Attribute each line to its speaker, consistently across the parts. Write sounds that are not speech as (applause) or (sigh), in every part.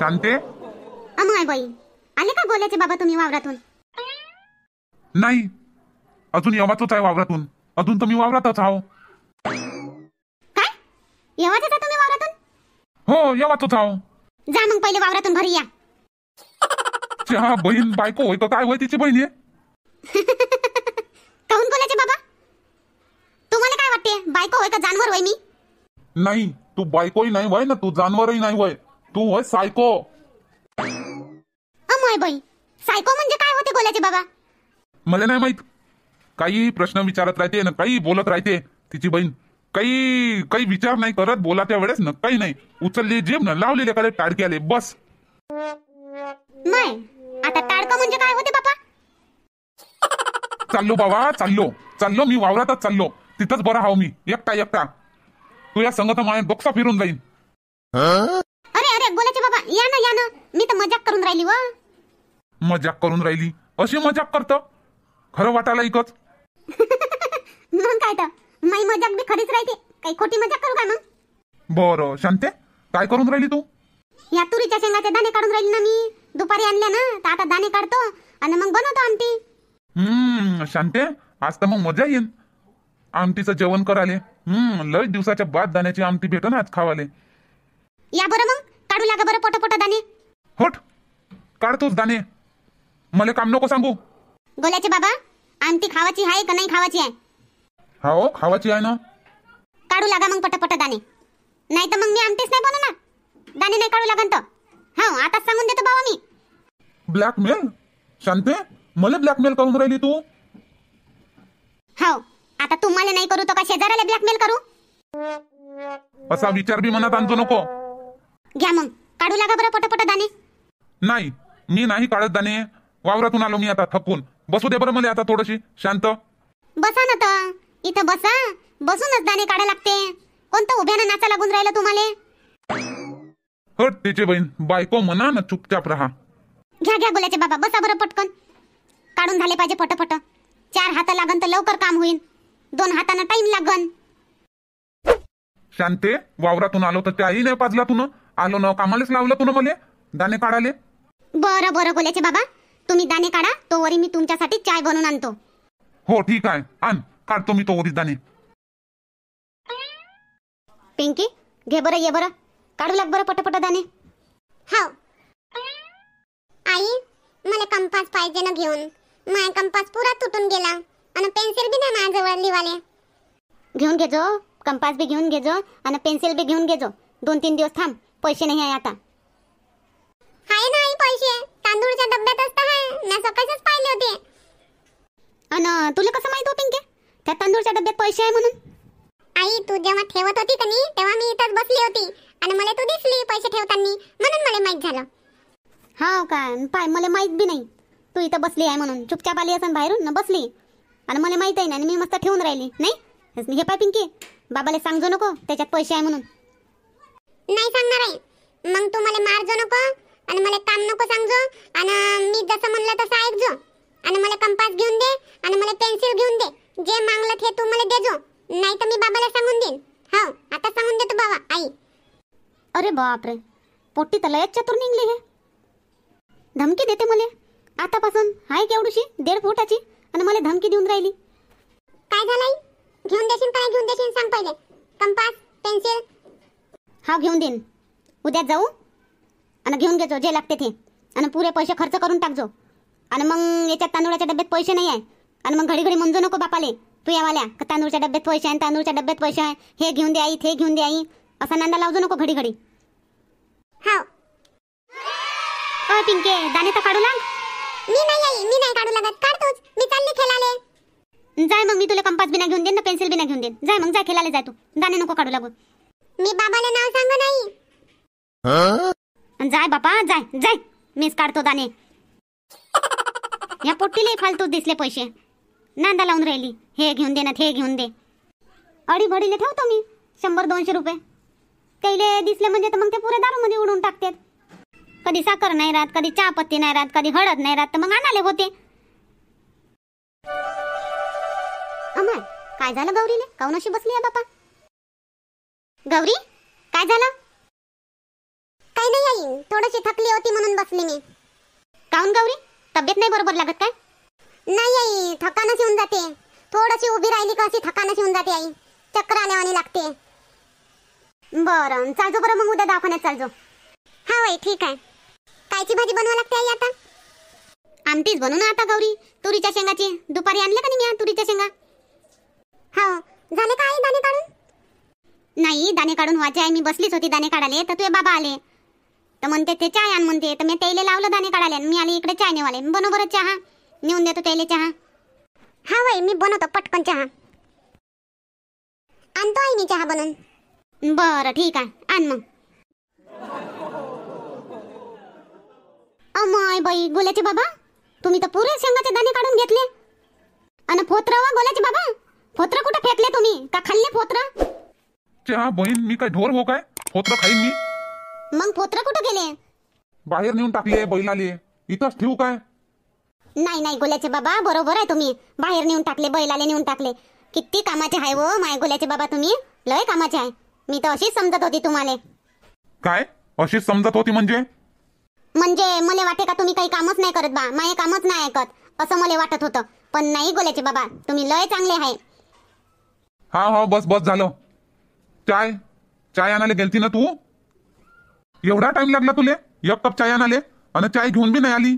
Speaker 1: सांगते
Speaker 2: अमाय बाई आले का गोल्याचे बाबा तुम्ही वावरातून
Speaker 1: नाही अजून येवाचच आहे वावरातून अजून तुम्ही वावरातच आहो काय तुम्ही वावरातून हो आहो जा मग पहिले वावरातून घरी या हा बहीण बायको होय काय होय तिची बहिणी आहे (laughs)
Speaker 2: बोलायचे बाबा तुम्हाला काय वाटते बायको होय का जानवर होय मी
Speaker 1: नाही तू बायकोही नाही वय ना तू जानवरही नाही होय तू होय सायको
Speaker 2: अमोय बाई सायको म्हणजे काय होते गोल्याचे बाबा
Speaker 1: मला नाही माहित काही प्रश्न विचारत राहते ना काही बोलत राहते तिची बहीण काही काही विचार नाही करत बोला त्या वेळेस ना काही नाही उचलले जेब ना लावलेले टाडके आले बस
Speaker 2: नाही आता टाडका म्हणजे काय
Speaker 1: होते बाबा चाललो बाबा चाललो चाललो मी वावरातच चाललो तिथंच बरा हाव मी एकटा एकटा तू या संगत माझ्या डोक्सा फिरून जाईन
Speaker 2: या ना या ना मी तर मजाक करून राहिली व
Speaker 1: मजाक करून राहिली अशी मजाक करत खरं वाटायला इकच
Speaker 2: (laughs) मग काय तर माई मजाक बी खरीच राहते काही खोटी मजाक करू का मग
Speaker 1: बरं शांते काय करून राहिली तू
Speaker 2: या तुरीच्या शेंगाचे दाणे काढून राहिली ना मी दुपारी आणल्या ना तर आता दाणे काढतो आणि मग बनवतो आमटी
Speaker 1: हम्म शांते आज तर मग मजा येईल आमटीचं जेवण कराले हम्म लय दिवसाच्या बाद दाण्याची आमटी भेटो ना आज खावाले
Speaker 2: या बरं मग काढू लागा बरं पोट पोट दाणे हट
Speaker 1: काढतोच दाणे मला काम नको सांगू
Speaker 2: बोलायचे बाबा आमटी खावाची आहे का नाही खावाची आहे
Speaker 1: हो खावाची आहे ना
Speaker 2: काढू लागा मग पटापट दाणे नाही तर मग मी आमटीच नाही ना दाणे नाही काढू लागन तर हा हो, आताच सांगून देतो बाबा मी
Speaker 1: ब्लॅकमेल शांते मला ब्लॅकमेल करून राहिली तू
Speaker 2: हो आता तू तुम्हाला नाही करू तो का शेजाऱ्याला ब्लॅकमेल करू
Speaker 1: असा विचार भी मनात आणतो नको
Speaker 2: घ्या मग काढू लागा बरं पटापट दाणे
Speaker 1: नाही मी नाही काढत दाणे वावरातून आलो मी आता थकून बसू दे बरं मला आता थोडीशी शांत
Speaker 2: बसा ना तर इथं बसा बसूनच दाणे काढा लागते कोणतं उभ्यानं नाचा लागून राहिलं तुम्हाला
Speaker 1: हट तिचे बहीण बायको म्हणा ना चुपचाप राहा
Speaker 2: घ्या घ्या बोलायचे बाबा बसा बरं पटकन काढून झाले पाहिजे पटपट चार हात लागन तर लवकर काम होईल दोन हातानं टाइम लागन
Speaker 1: शांते वावरातून आलो तर त्याही नाही पाजला तुनं आलो ना कामालेच लावलं तुला मले दाणे काढाले
Speaker 2: बरं बरं बोलायचे बाबा तुम्ही दाणे काढा तोवरी मी तुमच्यासाठी चाय बनवून आणतो
Speaker 1: हो ठीक आहे आण काढतो मी तोवरी दाणे
Speaker 2: पिंकी घे बरं ये बरं काढू लाग बरं पटपट दाणे हो आई मला कंपास पाहिजे ना घेऊन माय कंपास पुरा तुटून गेला आणि पेन्सिल बी नाही माझ्या जवळ लिवाले घेऊन घेजो कंपास बी घेऊन घेजो आणि पेन्सिल बी घेऊन घेजो दोन तीन दिवस थांब पैसे नाही आहे आता आहे ना आई पैसे तांदूळच्या डब्यात असतात हाय मी पाहिले होते अन तुला कसं माहित हो पिंके त्या तांदूळच्या डब्यात पैसे आहे म्हणून आई तू जेव्हा ठेवत होती का तेव्हा मी इथं बसली होती आणि मला तू दिसली पैसे ठेवताना म्हणून मला माहित झालं हो का पाय मला माहित बी नाही तू इथं बसली आहे म्हणून चुपचाप आली असं बाहेरून न बसली आणि मला माहित आहे ना आणि मी मस्त ठेवून राहिली नाही हे पाय पिंकी बाबाला सांगजो नको त्याच्यात पैसे आहे म्हणून नाही सांगणार आहे मग तू मला मारजो नको आणि मला काम नको सांगजो आणि मी जसं म्हणलं तसं ऐकजो आणि मला कंपास घेऊन दे आणि मला पेन्सिल घेऊन दे जे मागलं ते तू मला देजो नाही तर मी बाबाला सांगून देईन हो आता सांगून देतो बाबा आई अरे बापरे पोट्टी तर लयच चतुर निघली हे धमकी देते मला आतापासून हाय केवढीशी दीड फुटाची आणि मला धमकी देऊन राहिली काय झालंय घेऊन देशील काय घेऊन देशील सांग पहिले कंपास पेन्सिल हा घेऊन देईन उद्या जाऊ आणि घेऊन घेतो जे लागते ते आणि पुरे पैसे खर्च करून टाकजो आणि मग याच्यात तांदूळाच्या डब्यात पैसे नाही आहे आणि मग घडी घडी म्हणजू नको बापाले तू यावाल्या का तांदूळच्या डब्यात पैसे आहे तांदूळच्या डब्यात पैसे आहे हे घेऊन दे आई ते घेऊन दे आई असा नांदा लावजो नको घडी घडी हा पिंके दाणे तर काढू लाग मी नाही आई मी नाही काढू लागत मी चालली खेळाले जाय मग मी तुला कंपास बिना घेऊन देईन ना पेन्सिल बिना घेऊन देईन जाय मग जाय खेळाले जाय तू दाणे नको काढू लागू मी बाबाला नाव सांग नाही जाय बापा जाय जाय मीच काढतो दाणे या पोट्टीले फालतू दिसले पैसे नांदा लावून राहिली हे घेऊन दे ना हे घेऊन दे अडी भडीले ठेवतो मी शंभर दोनशे रुपये कैले दिसले म्हणजे तर मग ते पुरे मध्ये उडून टाकतात कधी साखर नाही राहत कधी पत्ती नाही राहत कधी हळद नाही राहत तर मग आणाले होते अमाय काय झालं गौरीने काऊन बसली आहे बापा गौरी काय झालं काही नाही आई थोडीशी थकली होती म्हणून बसली मी काहून गौरी तब्येत नाही बरोबर लागत काय नाही आई थकानच येऊन जाते थोडीशी उभी राहिली का अशी थकानच येऊन जाते आई चक्कर आल्यावानी लागते बरं चालजो बरं मग उद्या दवाखान्यात चालजो हा आई ठीक आहे कायची भाजी बनवा लागते आई आता आमटीच बनू ना आता गौरी तुरीच्या शेंगाची दुपारी आणले का नाही मी तुरीच्या शेंगा हो झाले का आई दाणे काढून नाही दाणे काढून वाचे आहे मी बसलीच होती दाणे काढाले तर तुझे बाबा आले तर म्हणते ते चाय आण म्हणते तर मी तेले लावलं दाणे काढाले मी आले इकडे चहा नेवाले बनोबरच चहा नेऊन देतो तेले चहा हा वय मी बनवतो पटकन चहा आणतो आहे मी चहा बनवून बर ठीक आहे आण मग अमय बाई गोल्याचे बाबा तुम्ही तर पुरे शेंगाचे दाणे काढून घेतले आणि फोत्र वा गोल्याचे बाबा फोत्र कुठं फेकले तुम्ही का खाल्ले फोत्र
Speaker 1: च्या बहीण मी काय ढोर हो काय फोत्र खाईन मी
Speaker 2: मग पोत्र कुठं गेले
Speaker 1: बाहेर नेऊन टाकले बैलाले इथंच ठेवू काय
Speaker 2: नाही नाही गोल्याचे बाबा बरोबर आहे तुम्ही बाहेर नेऊन टाकले बैलाले नेऊन टाकले किती कामाचे आहे वो हो, माय गोल्याचे बाबा तुम्ही लय कामाचे आहे मी तर अशीच समजत होती तुम्हाला
Speaker 1: काय अशीच समजत होती म्हणजे
Speaker 2: म्हणजे मला वाटे का तुम्ही काही कामच नाही करत बा माये कामच नाही ऐकत असं मला वाटत होतं पण नाही गोल्याचे बाबा तुम्ही लय चांगले आहे
Speaker 1: हा हा बस बस झालं चाय चाय आणायला गेलती ना तू एवढा टाइम लागला तुले एक कप चाय आणाले आणि चाय घेऊन बी नाही आली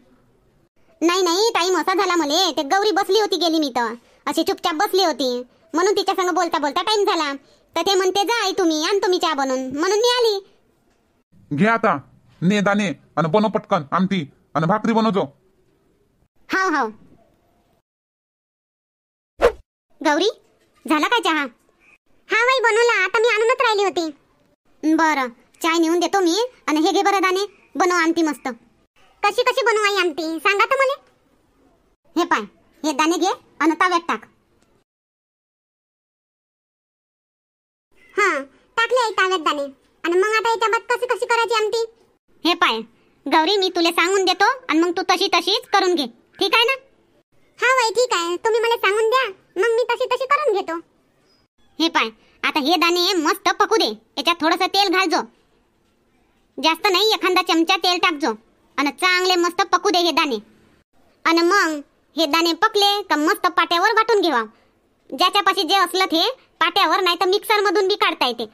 Speaker 1: नाही नाही
Speaker 2: टाइम असा झाला मले ते गौरी बसली होती गेली मी तर अशी चुपचाप बसली होती म्हणून तिच्या संग बोलता बोलता टाइम झाला तर ते म्हणते जा आई तुम्ही आण तुम्ही चहा बनवून म्हणून मी आली
Speaker 1: घे आता ने दाणे आणि बनो पटकन आमटी आणि भाकरी बनवतो
Speaker 2: हाव हाव गौरी झाला काय चहा हा बाई बनवला आली होती बर चाय नेऊन देतो मी आणि हे घे बरं दाणे बनव आमटी मस्त कशी कशी बनव आई आमटी सांगा तर मला हे पाय हे दाणे घे आणि ताव्यात टाक हा टाकले आई ताव्यात दाणे आणि मग आता याच्याबात कशी कशी करायची आमटी हे पाय गौरी मी तुला सांगून देतो आणि मग तू तशी तशीच करून घे ठीक आहे ना हा बाई ठीक आहे तुम्ही मला सांगून द्या मग मी तशी तशी करून घेतो हे पाय आता हे दाणे मस्त पकू दे याच्यात थोडंसं तेल घाल जो जास्त नाही एखादा चमचा तेल टाक जो आणि चांगले मस्त पकू दे हे दाणे आणि मग हे दाणे पकले का मस्त पाट्यावर वाटून घेवा ज्याच्यापाशी जे असलं ते पाट्यावर नाही तर मिक्सरमधून बी काढता येते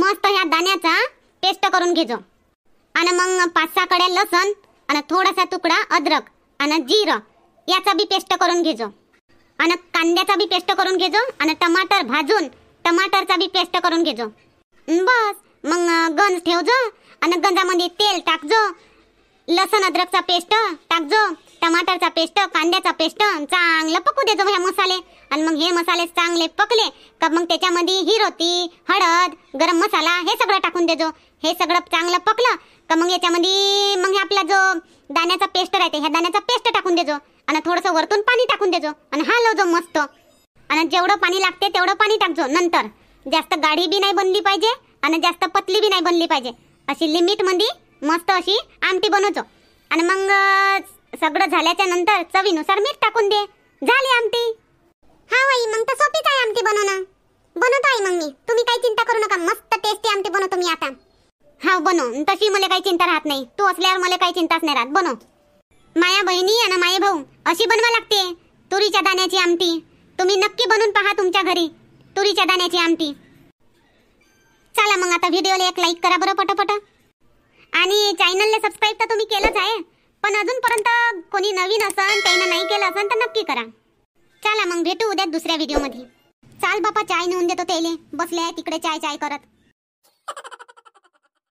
Speaker 2: मस्त ह्या दाण्याचा पेस्ट करून घेजो आणि मग पाच सहा कड्या लसण आणि थोडासा तुकडा अद्रक आणि जिरं याचा बी पेस्ट करून घेजो आणि कांद्याचा बी पेस्ट करून घेजो आणि टमाटर भाजून टमाटरचा बी पेस्ट करून घेजो बस मग गंज ठेवजो आणि गंजामध्ये तेल टाकजो लसण अद्रकचा पेस्ट टाकजो टमाटरचा पेस्ट कांद्याचा पेस्ट चांगलं पकू देतो हे मसाले आणि मग हे मसाले चांगले पकले का मग त्याच्यामध्ये हिरोती हळद गरम मसाला हे सगळं टाकून देजो हे सगळं चांगलं पकलं का मग याच्यामध्ये मग हे आपला जो दाण्याचा पेस्ट राहते ह्या दाण्याचा पेस्ट टाकून देजो आणि थोडंसं वरतून पाणी टाकून देजो आणि हा जो मस्त आणि जेवढं पाणी लागते तेवढं पाणी टाकजो नंतर जास्त गाढी बी नाही बनली पाहिजे आणि जास्त पतली बी नाही बनली पाहिजे अशी लिमिटमध्ये मस्त अशी आमटी बनवतो आणि मग सगळं झाल्याच्या नंतर चवीनुसार मीठ टाकून दे झाली आमटी हा बाई मग तर सोपीच आहे आमटी बनवणं बनवतो आहे मग मी तुम्ही काही चिंता करू नका मस्त टेस्टी आमटी बनवतो मी आता हा बनव तशी मला काही चिंता राहत नाही तू असल्यावर मला काही चिंताच नाही राहत बनव माया बहिणी आणि माये भाऊ अशी बनवा लागते तुरीच्या दाण्याची आमटी तुम्ही नक्की बनून पहा तुमच्या घरी तुरीच्या दाण्याची आमटी चला मग आता व्हिडिओला एक लाईक करा बरं पटपट आणि चॅनलला सबस्क्राईब तर तुम्ही केलंच आहे पण अजूनपर्यंत कोणी नवीन असेल त्यांना नाही केलं असेल तर नक्की करा चला मग भेटू उद्या दुसऱ्या व्हिडिओमध्ये चाल बापा चाय नेऊन देतो तेले बसले आहे तिकडे चाय चाय करत